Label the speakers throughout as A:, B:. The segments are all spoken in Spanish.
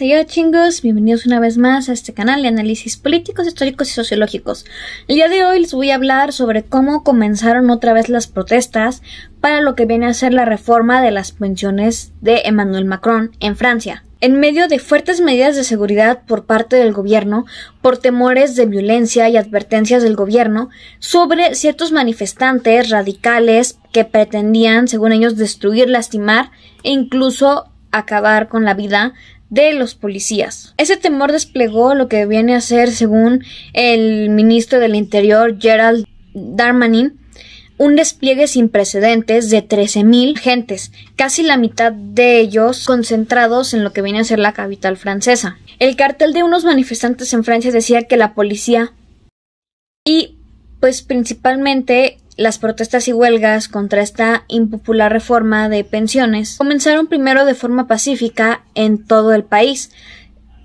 A: Buenas chingos, bienvenidos una vez más a este canal de análisis políticos, históricos y sociológicos. El día de hoy les voy a hablar sobre cómo comenzaron otra vez las protestas para lo que viene a ser la reforma de las pensiones de Emmanuel Macron en Francia. En medio de fuertes medidas de seguridad por parte del gobierno, por temores de violencia y advertencias del gobierno sobre ciertos manifestantes radicales que pretendían, según ellos, destruir, lastimar e incluso acabar con la vida de los policías. Ese temor desplegó lo que viene a ser, según el ministro del Interior Gerald Darmanin, un despliegue sin precedentes de 13.000 gentes, casi la mitad de ellos concentrados en lo que viene a ser la capital francesa. El cartel de unos manifestantes en Francia decía que la policía y pues principalmente las protestas y huelgas contra esta impopular reforma de pensiones comenzaron primero de forma pacífica en todo el país,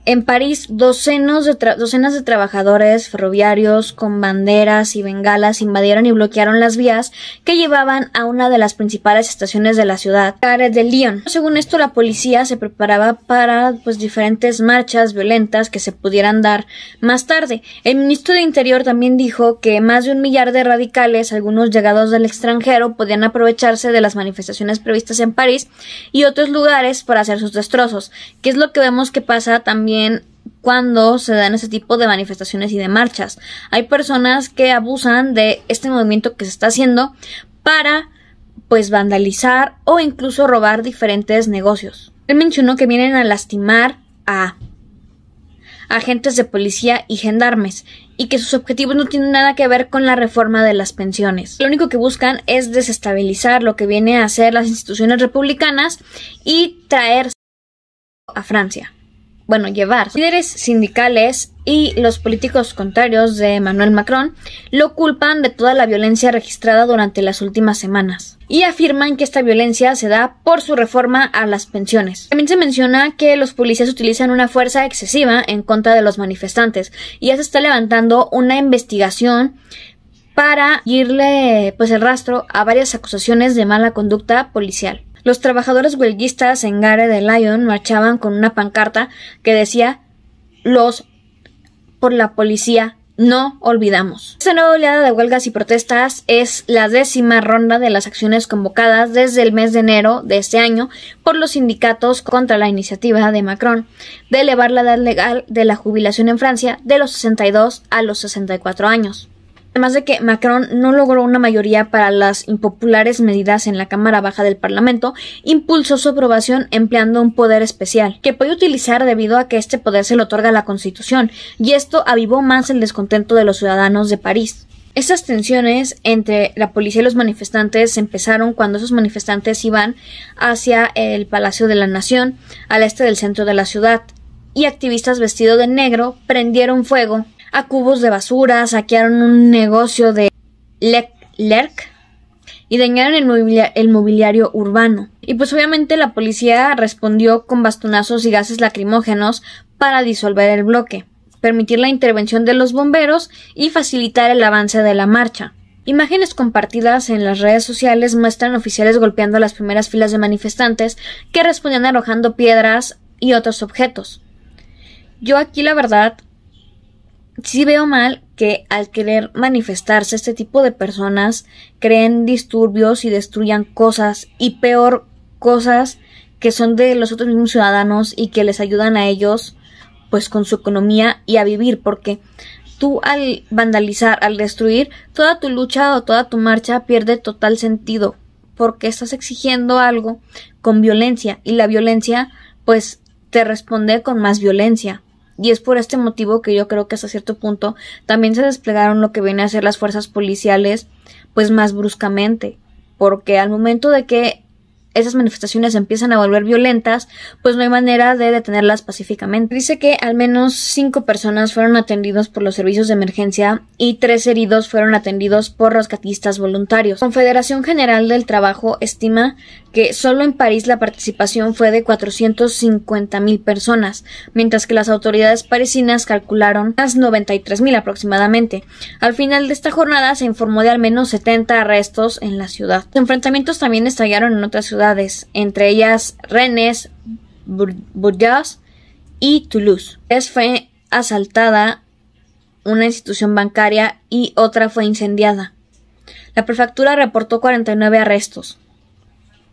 A: en París, docenas de, docenas de trabajadores ferroviarios con banderas y bengalas invadieron y bloquearon las vías que llevaban a una de las principales estaciones de la ciudad, Gare de Lyon. Según esto, la policía se preparaba para pues, diferentes marchas violentas que se pudieran dar más tarde. El ministro de Interior también dijo que más de un millar de radicales, algunos llegados del extranjero, podían aprovecharse de las manifestaciones previstas en París y otros lugares para hacer sus destrozos, que es lo que vemos que pasa también cuando se dan ese tipo de manifestaciones y de marchas. Hay personas que abusan de este movimiento que se está haciendo para pues vandalizar o incluso robar diferentes negocios. Él mencionó que vienen a lastimar a agentes de policía y gendarmes y que sus objetivos no tienen nada que ver con la reforma de las pensiones. Lo único que buscan es desestabilizar lo que viene a hacer las instituciones republicanas y traer a Francia bueno, llevar. Líderes sindicales y los políticos contrarios de Emmanuel Macron lo culpan de toda la violencia registrada durante las últimas semanas y afirman que esta violencia se da por su reforma a las pensiones. También se menciona que los policías utilizan una fuerza excesiva en contra de los manifestantes y ya se está levantando una investigación para irle pues el rastro a varias acusaciones de mala conducta policial. Los trabajadores huelguistas en Gare de Lyon marchaban con una pancarta que decía los por la policía no olvidamos. Esta nueva oleada de huelgas y protestas es la décima ronda de las acciones convocadas desde el mes de enero de este año por los sindicatos contra la iniciativa de Macron de elevar la edad legal de la jubilación en Francia de los 62 a los 64 años además de que Macron no logró una mayoría para las impopulares medidas en la Cámara Baja del Parlamento, impulsó su aprobación empleando un poder especial, que puede utilizar debido a que este poder se le otorga la Constitución, y esto avivó más el descontento de los ciudadanos de París. Estas tensiones entre la policía y los manifestantes empezaron cuando esos manifestantes iban hacia el Palacio de la Nación, al este del centro de la ciudad, y activistas vestidos de negro prendieron fuego a cubos de basura, saquearon un negocio de Leclerc y dañaron el, mobiliario, el mobiliario urbano. Y pues obviamente la policía respondió con bastonazos y gases lacrimógenos para disolver el bloque, permitir la intervención de los bomberos y facilitar el avance de la marcha. Imágenes compartidas en las redes sociales muestran oficiales golpeando a las primeras filas de manifestantes que respondían arrojando piedras y otros objetos. Yo aquí la verdad si veo mal que al querer manifestarse este tipo de personas creen disturbios y destruyan cosas y peor cosas que son de los otros mismos ciudadanos y que les ayudan a ellos pues con su economía y a vivir porque tú al vandalizar, al destruir, toda tu lucha o toda tu marcha pierde total sentido porque estás exigiendo algo con violencia y la violencia pues te responde con más violencia. Y es por este motivo que yo creo que hasta cierto punto también se desplegaron lo que viene a ser las fuerzas policiales pues más bruscamente, porque al momento de que esas manifestaciones empiezan a volver violentas, pues no hay manera de detenerlas pacíficamente. Dice que al menos cinco personas fueron atendidas por los servicios de emergencia y tres heridos fueron atendidos por rescatistas voluntarios. Confederación General del Trabajo estima que solo en París la participación fue de 450.000 personas, mientras que las autoridades parisinas calcularon unas 93.000 aproximadamente. Al final de esta jornada se informó de al menos 70 arrestos en la ciudad. Los enfrentamientos también estallaron en otras ciudades entre ellas Rennes, Boulogne y Toulouse. Es fue asaltada una institución bancaria y otra fue incendiada. La prefectura reportó 49 arrestos,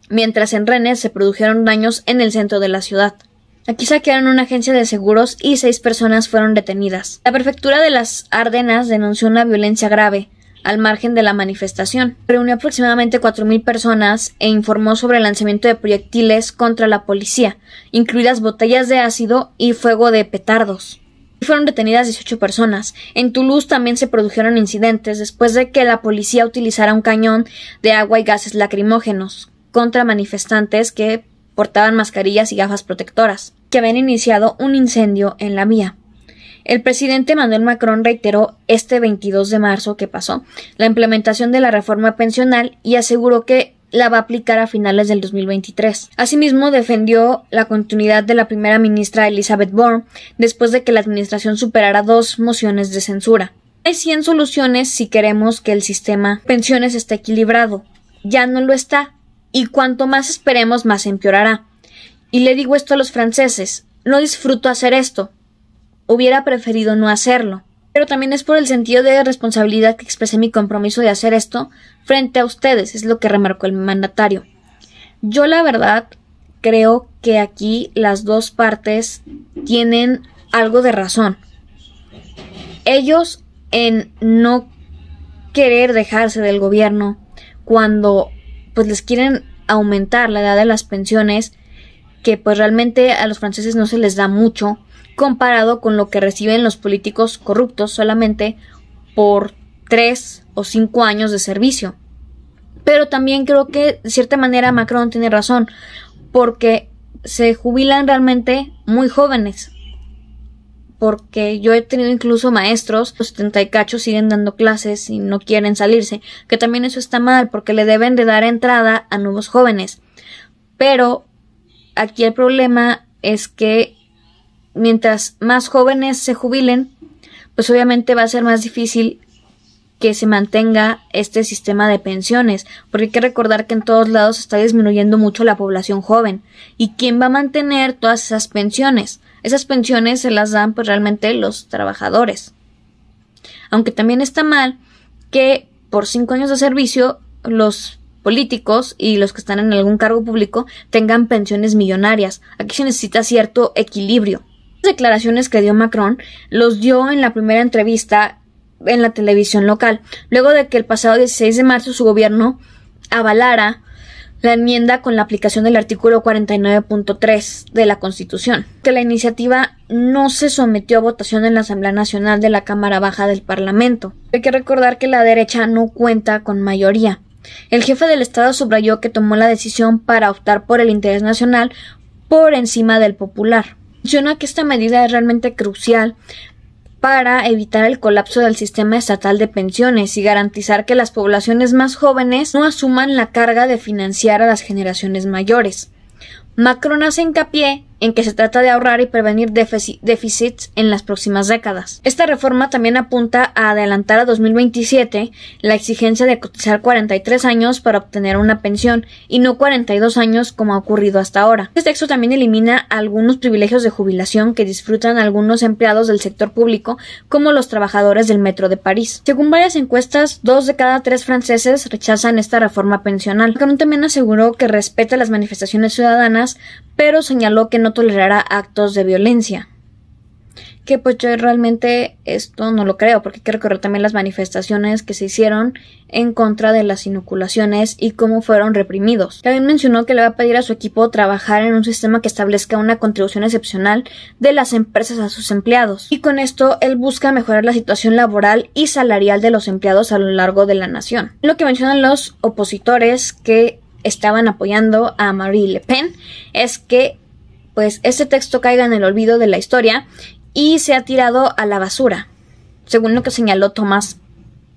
A: mientras en Rennes se produjeron daños en el centro de la ciudad. Aquí saquearon una agencia de seguros y seis personas fueron detenidas. La prefectura de las Ardenas denunció una violencia grave, al margen de la manifestación. Reunió aproximadamente 4.000 personas e informó sobre el lanzamiento de proyectiles contra la policía, incluidas botellas de ácido y fuego de petardos. Fueron detenidas 18 personas. En Toulouse también se produjeron incidentes después de que la policía utilizara un cañón de agua y gases lacrimógenos contra manifestantes que portaban mascarillas y gafas protectoras, que habían iniciado un incendio en la vía. El presidente Manuel Macron reiteró este 22 de marzo que pasó la implementación de la reforma pensional y aseguró que la va a aplicar a finales del 2023. Asimismo, defendió la continuidad de la primera ministra Elizabeth Bourne, después de que la administración superara dos mociones de censura. Hay 100 soluciones si queremos que el sistema pensiones esté equilibrado. Ya no lo está, y cuanto más esperemos, más empeorará. Y le digo esto a los franceses, no disfruto hacer esto, Hubiera preferido no hacerlo, pero también es por el sentido de responsabilidad que expresé mi compromiso de hacer esto frente a ustedes, es lo que remarcó el mandatario. Yo la verdad creo que aquí las dos partes tienen algo de razón. Ellos en no querer dejarse del gobierno cuando pues les quieren aumentar la edad de las pensiones que pues realmente a los franceses no se les da mucho comparado con lo que reciben los políticos corruptos solamente por tres o cinco años de servicio. Pero también creo que de cierta manera Macron tiene razón, porque se jubilan realmente muy jóvenes. Porque yo he tenido incluso maestros, los 70 y cachos siguen dando clases y no quieren salirse, que también eso está mal porque le deben de dar entrada a nuevos jóvenes. Pero aquí el problema es que mientras más jóvenes se jubilen, pues obviamente va a ser más difícil que se mantenga este sistema de pensiones, porque hay que recordar que en todos lados está disminuyendo mucho la población joven. ¿Y quién va a mantener todas esas pensiones? Esas pensiones se las dan pues realmente los trabajadores. Aunque también está mal que por cinco años de servicio los políticos y los que están en algún cargo público tengan pensiones millonarias. Aquí se necesita cierto equilibrio declaraciones que dio Macron los dio en la primera entrevista en la televisión local, luego de que el pasado 16 de marzo su gobierno avalara la enmienda con la aplicación del artículo 49.3 de la Constitución, que la iniciativa no se sometió a votación en la Asamblea Nacional de la Cámara Baja del Parlamento. Hay que recordar que la derecha no cuenta con mayoría. El jefe del Estado subrayó que tomó la decisión para optar por el interés nacional por encima del popular. Menciona que esta medida es realmente crucial para evitar el colapso del sistema estatal de pensiones y garantizar que las poblaciones más jóvenes no asuman la carga de financiar a las generaciones mayores. Macron hace hincapié en que se trata de ahorrar y prevenir déficits en las próximas décadas. Esta reforma también apunta a adelantar a 2027 la exigencia de cotizar 43 años para obtener una pensión y no 42 años como ha ocurrido hasta ahora. Este texto también elimina algunos privilegios de jubilación que disfrutan algunos empleados del sector público como los trabajadores del Metro de París. Según varias encuestas, dos de cada tres franceses rechazan esta reforma pensional. Macron también aseguró que respeta las manifestaciones ciudadanas pero señaló que no tolerará actos de violencia. Que pues yo realmente esto no lo creo, porque hay que recordar también las manifestaciones que se hicieron en contra de las inoculaciones y cómo fueron reprimidos. También mencionó que le va a pedir a su equipo trabajar en un sistema que establezca una contribución excepcional de las empresas a sus empleados. Y con esto él busca mejorar la situación laboral y salarial de los empleados a lo largo de la nación. Lo que mencionan los opositores que estaban apoyando a Marie Le Pen es que pues este texto caiga en el olvido de la historia y se ha tirado a la basura, según lo que señaló Tomás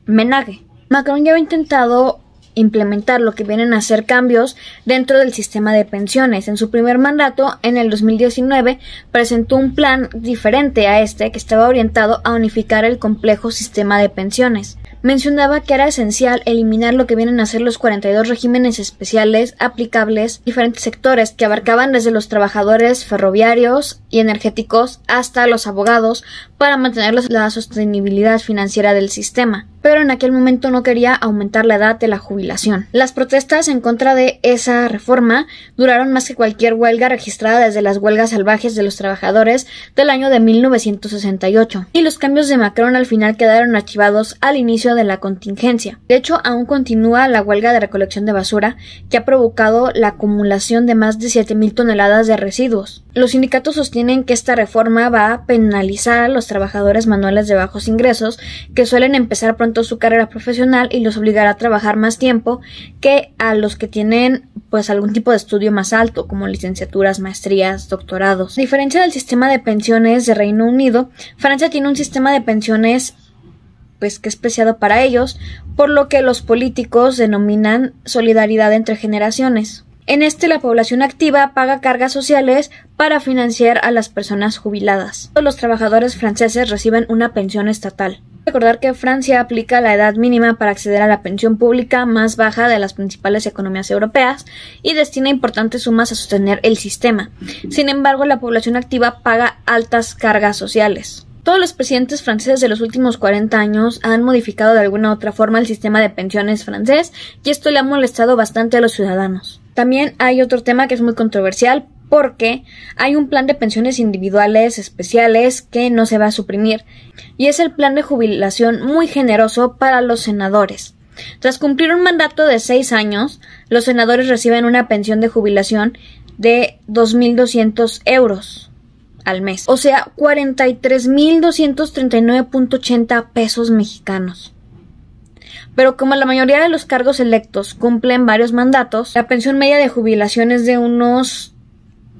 A: Menage. Macron ya ha intentado implementar lo que vienen a hacer cambios dentro del sistema de pensiones. En su primer mandato, en el 2019, presentó un plan diferente a este que estaba orientado a unificar el complejo sistema de pensiones mencionaba que era esencial eliminar lo que vienen a ser los 42 regímenes especiales aplicables diferentes sectores que abarcaban desde los trabajadores ferroviarios y energéticos hasta los abogados para mantener la sostenibilidad financiera del sistema pero en aquel momento no quería aumentar la edad de la jubilación. Las protestas en contra de esa reforma duraron más que cualquier huelga registrada desde las huelgas salvajes de los trabajadores del año de 1968, y los cambios de Macron al final quedaron archivados al inicio de la contingencia. De hecho, aún continúa la huelga de recolección de basura, que ha provocado la acumulación de más de 7.000 toneladas de residuos. Los sindicatos sostienen que esta reforma va a penalizar a los trabajadores manuales de bajos ingresos, que suelen empezar pronto su carrera profesional y los obligará a trabajar más tiempo que a los que tienen pues algún tipo de estudio más alto como licenciaturas, maestrías, doctorados. A diferencia del sistema de pensiones de Reino Unido, Francia tiene un sistema de pensiones pues que es preciado para ellos, por lo que los políticos denominan solidaridad entre generaciones. En este la población activa paga cargas sociales para financiar a las personas jubiladas. Los trabajadores franceses reciben una pensión estatal recordar que Francia aplica la edad mínima para acceder a la pensión pública más baja de las principales economías europeas y destina importantes sumas a sostener el sistema. Sin embargo, la población activa paga altas cargas sociales. Todos los presidentes franceses de los últimos 40 años han modificado de alguna u otra forma el sistema de pensiones francés y esto le ha molestado bastante a los ciudadanos. También hay otro tema que es muy controversial, porque hay un plan de pensiones individuales especiales que no se va a suprimir y es el plan de jubilación muy generoso para los senadores. Tras cumplir un mandato de seis años, los senadores reciben una pensión de jubilación de 2.200 euros al mes, o sea, 43.239.80 pesos mexicanos. Pero como la mayoría de los cargos electos cumplen varios mandatos, la pensión media de jubilación es de unos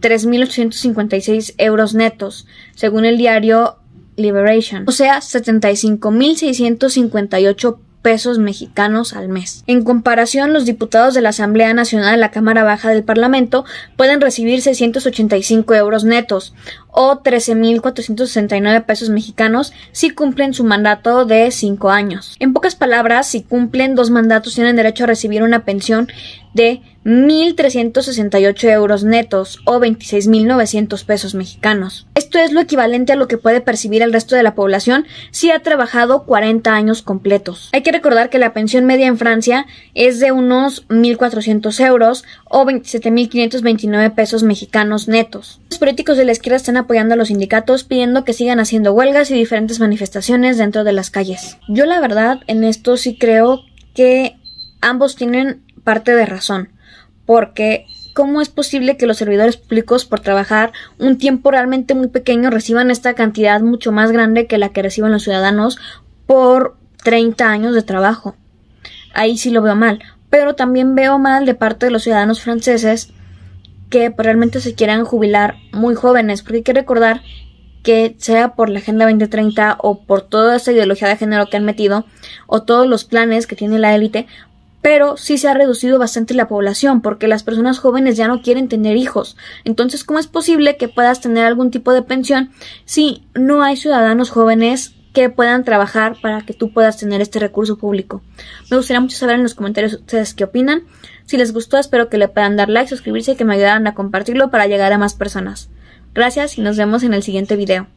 A: 3.856 euros netos, según el diario Liberation, o sea, 75.658 pesos mexicanos al mes. En comparación, los diputados de la Asamblea Nacional de la Cámara Baja del Parlamento pueden recibir 685 euros netos, o 13.469 pesos mexicanos si cumplen su mandato de 5 años. En pocas palabras, si cumplen dos mandatos tienen derecho a recibir una pensión de 1.368 euros netos o 26.900 pesos mexicanos. Esto es lo equivalente a lo que puede percibir el resto de la población si ha trabajado 40 años completos. Hay que recordar que la pensión media en Francia es de unos 1.400 euros o 27.529 pesos mexicanos netos. Los políticos de la izquierda están apoyando a los sindicatos pidiendo que sigan haciendo huelgas y diferentes manifestaciones dentro de las calles. Yo la verdad en esto sí creo que ambos tienen parte de razón, porque ¿cómo es posible que los servidores públicos por trabajar un tiempo realmente muy pequeño reciban esta cantidad mucho más grande que la que reciben los ciudadanos por 30 años de trabajo? Ahí sí lo veo mal, pero también veo mal de parte de los ciudadanos franceses que realmente se quieran jubilar muy jóvenes, porque hay que recordar que sea por la Agenda 2030 o por toda esa ideología de género que han metido o todos los planes que tiene la élite, pero sí se ha reducido bastante la población porque las personas jóvenes ya no quieren tener hijos. Entonces, ¿cómo es posible que puedas tener algún tipo de pensión si no hay ciudadanos jóvenes puedan trabajar para que tú puedas tener este recurso público. Me gustaría mucho saber en los comentarios ustedes qué opinan. Si les gustó, espero que le puedan dar like, suscribirse y que me ayudaran a compartirlo para llegar a más personas. Gracias y nos vemos en el siguiente video.